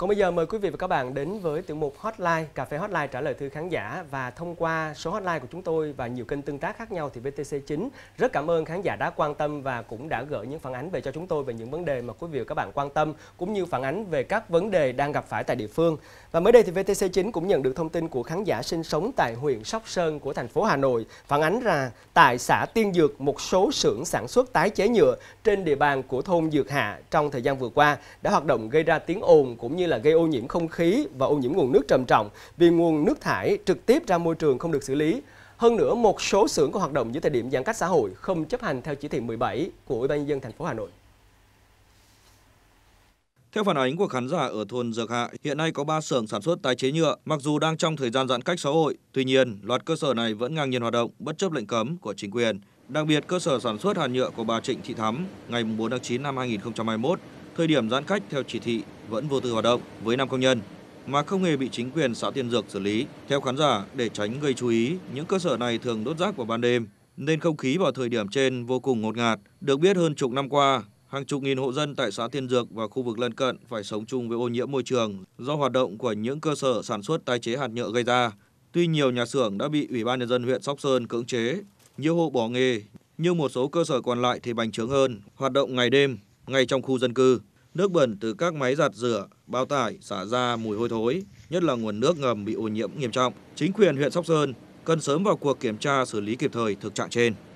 Còn bây giờ mời quý vị và các bạn đến với tiểu mục Hotline, Cà phê Hotline trả lời thư khán giả và thông qua số hotline của chúng tôi và nhiều kênh tương tác khác nhau thì VTC9 rất cảm ơn khán giả đã quan tâm và cũng đã gửi những phản ánh về cho chúng tôi về những vấn đề mà quý vị và các bạn quan tâm cũng như phản ánh về các vấn đề đang gặp phải tại địa phương. Và mới đây thì VTC9 cũng nhận được thông tin của khán giả sinh sống tại huyện Sóc Sơn của thành phố Hà Nội phản ánh rằng tại xã Tiên Dược một số xưởng sản xuất tái chế nhựa trên địa bàn của thôn Dược Hạ trong thời gian vừa qua đã hoạt động gây ra tiếng ồn cũng như là gây ô nhiễm không khí và ô nhiễm nguồn nước trầm trọng vì nguồn nước thải trực tiếp ra môi trường không được xử lý. Hơn nữa, một số xưởng có hoạt động dưới thời điểm giãn cách xã hội không chấp hành theo chỉ thị 17 của Ủy ban nhân dân thành phố Hà Nội. Theo phản ánh của khán giả ở thôn Dược Hạ, hiện nay có 3 xưởng sản xuất tái chế nhựa. Mặc dù đang trong thời gian giãn cách xã hội, tuy nhiên, loạt cơ sở này vẫn ngang nhiên hoạt động bất chấp lệnh cấm của chính quyền. Đặc biệt, cơ sở sản xuất hàn nhựa của bà Trịnh Thị Thắm ngày 4 tháng 9 năm 2021, thời điểm giãn cách theo chỉ thị vẫn vô tư hoạt động với 5 công nhân mà không hề bị chính quyền xã Tiên Dược xử lý. Theo khán giả, để tránh gây chú ý, những cơ sở này thường đốt rác vào ban đêm nên không khí vào thời điểm trên vô cùng ngột ngạt. Được biết hơn chục năm qua, hàng chục nghìn hộ dân tại xã Tiên Dược và khu vực lân cận phải sống chung với ô nhiễm môi trường do hoạt động của những cơ sở sản xuất tái chế hạt nhựa gây ra. Tuy nhiều nhà xưởng đã bị Ủy ban nhân dân huyện Sóc Sơn cưỡng chế, nhiều hộ bỏ nghề, nhưng một số cơ sở còn lại thì bành trướng hơn, hoạt động ngày đêm ngay trong khu dân cư. Nước bẩn từ các máy giặt rửa, bao tải xả ra mùi hôi thối, nhất là nguồn nước ngầm bị ô nhiễm nghiêm trọng. Chính quyền huyện Sóc Sơn cần sớm vào cuộc kiểm tra xử lý kịp thời thực trạng trên.